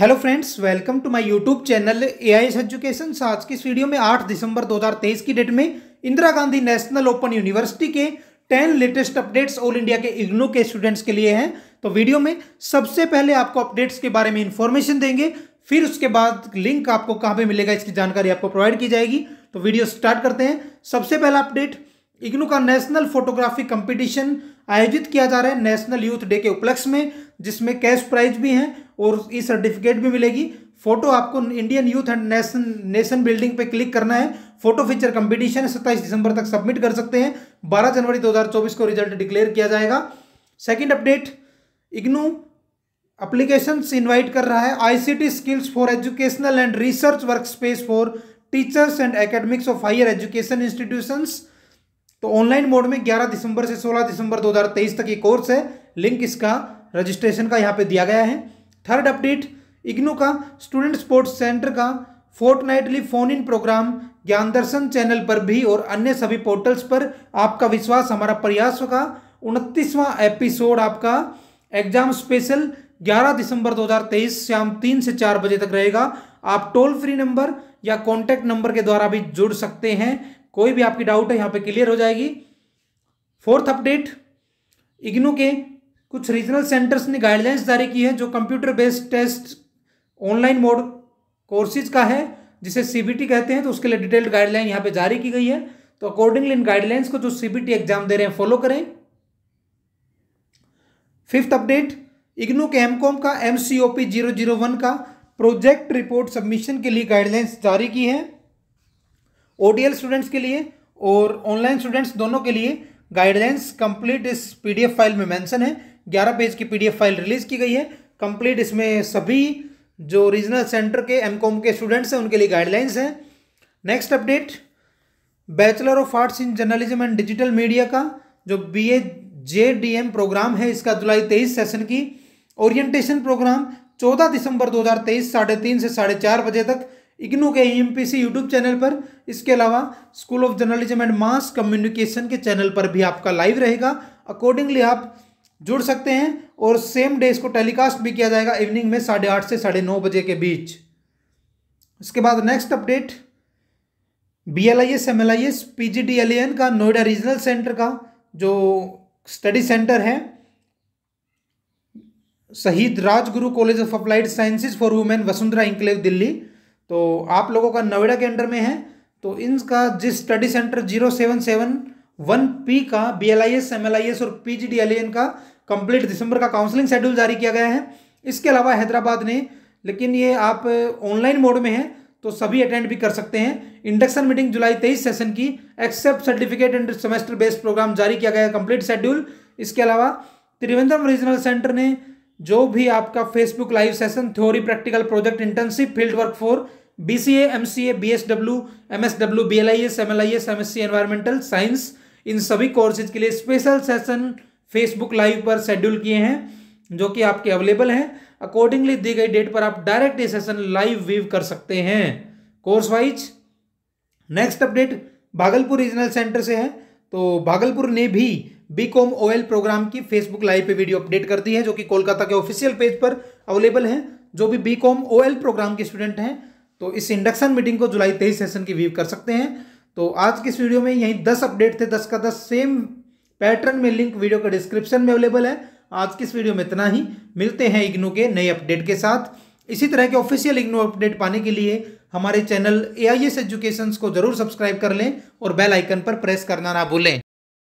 hello friends welcome to my YouTube channel A I S education आज की इस video में 8 दिसंबर 2023 की डेट में Indira Gandhi National Open University के 10 लेटेस्ट अपडेट्स ऑल इंडिया के इग्नो के स्टूडेंट्स के लिए हैं तो वीडियो में सबसे पहले आपको अपडेट्स के बारे में इंफॉर्मेशन देंगे फिर उसके बाद लिंक आपको कहाँ पर मिलेगा इसकी जानकारी आपको प्रोवाइड की जाएगी तो वीडियो स्टार्ट करते हैं सबसे पहला अपडेट इग्नू का नेशनल फोटोग्राफी कंपटीशन आयोजित किया जा रहा है नेशनल यूथ डे के उपलक्ष्य में जिसमें कैश प्राइज भी हैं और ये सर्टिफिकेट भी मिलेगी फोटो आपको Indian youth and nation nation building पे क्लिक करना है फोटो फीचर कंपटीशन है सत्ताईस दिसंबर तक सबमिट कर सकते हैं 12 जनवरी 2024 को रिजल्ट डिक्लेयर किया जाएगा second update IGNOU application invite कर रहा है ICT skills for educational and research work space for teachers and academics of higher education institutions तो ऑनलाइन मोड में 11 दिसंबर से 16 दिसंबर 2023 तक ये कोर्स है लिंक इसका रजिस्ट्रेशन का यहाँ पे दिया गया है थर्ड अपडेट इग्नू का स्टूडेंट स्पोर्ट्स सेंटर का fortnightly phone in programme Gyan Darshan channel पर भी और अन्य सभी पोर्टल्स पर आपका विश्वास हमारा प्रयास होगा उनतीसवां एपिसोड आपका एग्जाम स्पेशल 11 दिसंबर 2023 शाम तीन से चार बजे तक रहेगा आप टोल फ्री नंबर या कॉन्टैक्ट नंबर के द्वारा भी जुड़ सकते हैं कोई भी आपकी डाउट है यहाँ पे क्लियर हो जाएगी फोर्थ अपडेट इग्नू के कुछ रीजनल सेंटर्स ने गाइडलाइंस जारी की है जो computer based test online mode courses का है जिसे सीबीटी कहते हैं तो उसके लिए डिटेल्ड गाइडलाइन यहाँ पे जारी की गई है तो अकॉर्डिंगली इन गाइडलाइंस को जो सीबीटी एग्जाम दे रहे हैं फॉलो करें फिफ्थ अपडेट इग्नू के एमकॉम का M C O P zero zero one का प्रोजेक्ट रिपोर्ट सबमिशन के लिए गाइडलाइंस जारी की है ओडीएल स्टूडेंट्स के लिए और ऑनलाइन स्टूडेंट्स दोनों के लिए गाइडलाइंस कंप्लीट इस पीडीएफ फाइल में मेंशन है ग्यारह पेज की पीडीएफ फाइल रिलीज की गई है कंप्लीट इसमें सभी जो रीजनल सेंटर के एमकॉम के स्टूडेंट्स हैं उनके लिए गाइडलाइंस हैं next update bachelor of arts in journalism and digital media का जो B A J D M programme है इसका जुलाई तेईस सेशन की ओरिएंटेशन प्रोग्राम चौदह दिसंबर दो हज़ार तेईस साढ़े तीन से साढ़े चार बजे तक इग्नू के सी यूट्यूब चैनल पर इसके अलावा school of journalism and mass communication के चैनल पर भी आपका लाइव रहेगा अकॉर्डिंगली आप जुड़ सकते हैं और सेम डे इसको टेलीकास्ट भी किया जाएगा इवनिंग में साढ़े आठ से साढ़े नौ बजे के बीच इसके बाद next update B L I S M L I S P G D L N का नोएडा रीजनल सेंटर का जो स्टडी सेंटर है Shaheed Rajguru College of Applied Sciences for Women Vasundhara Enclave Delhi तो आप लोगों का नोएडा के अंडर में है तो इनका जिस study centre zero seven seven one P का B L I S M L I S और P G D L N का कंप्लीट दिसंबर का काउंसलिंग शेड्यूल जारी किया गया है इसके अलावा हैदराबाद ने लेकिन ये आप ऑनलाइन मोड में हैं तो सभी अटेंड भी कर सकते हैं इंडक्शन मीटिंग जुलाई तेईस सेशन की except certificate and semester based programme जारी किया गया है कंप्लीट शेड्यूल इसके अलावा त्रिवेंद्रम रीजनल सेंटर ने जो भी आपका Facebook live session theory practical project internship field work for B C A M C A B S W M S W B L I S M L I S M S C environmental science इन सभी courses के लिए special session Facebook live पर schedule किए हैं जो कि आपके अवेलेबल हैं अकॉर्डिंगली दी गई डेट पर आप डायरेक्ट ये सेशन लाइव व्यू कर सकते हैं course wise next update Bhagalpur regional centre से है तो भागलपुर ने भी B Com O L programme की फेसबुक लाइव पे वीडियो अपडेट कर दी है जो कि कोलकाता के ऑफिशियल पेज पर अवेलेबल है जो भी B Com O L programme के स्टूडेंट हैं तो इस इंडक्शन मीटिंग को जुलाई तेईस सेशन की व्यू कर सकते हैं तो आज की इस वीडियो में यही दस अपडेट थे दस का दस सेम पैटर्न में लिंक वीडियो का डिस्क्रिप्शन में अवेलेबल है आज की इस वीडियो में इतना ही मिलते हैं इग्नू के नए अपडेट के साथ इसी तरह के ऑफिशियल इग्नू अपडेट पाने के लिए हमारे channel A I S education को जरूर सब्सक्राइब कर लें और बेल आइकन पर प्रेस करना ना भूलें